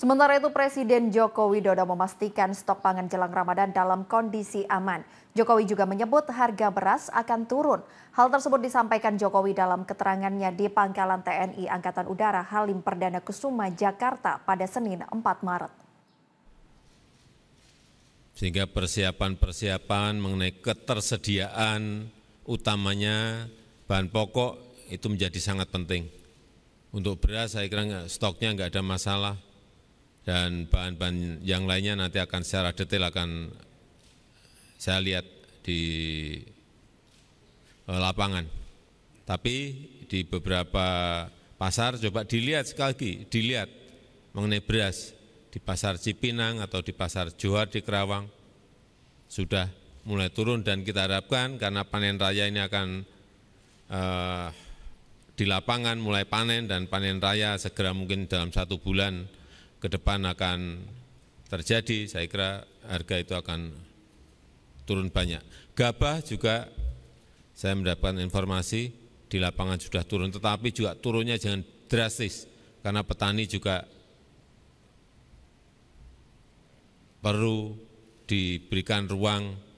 Sementara itu Presiden Joko Widodo memastikan stok pangan jelang Ramadan dalam kondisi aman. Jokowi juga menyebut harga beras akan turun. Hal tersebut disampaikan Jokowi dalam keterangannya di Pangkalan TNI Angkatan Udara Halim Perdana Kusuma, Jakarta pada Senin 4 Maret. Sehingga persiapan-persiapan mengenai ketersediaan utamanya bahan pokok itu menjadi sangat penting. Untuk beras saya kira stoknya enggak ada masalah, dan bahan-bahan yang lainnya nanti akan secara detail akan saya lihat di eh, lapangan. Tapi di beberapa pasar coba dilihat sekali lagi, dilihat mengenai beras di pasar Cipinang atau di pasar Johar di Kerawang sudah mulai turun dan kita harapkan karena panen raya ini akan eh, di lapangan mulai panen dan panen raya segera mungkin dalam satu bulan ke depan akan terjadi, saya kira harga itu akan turun banyak. Gabah juga saya mendapatkan informasi di lapangan sudah turun, tetapi juga turunnya jangan drastis, karena petani juga perlu diberikan ruang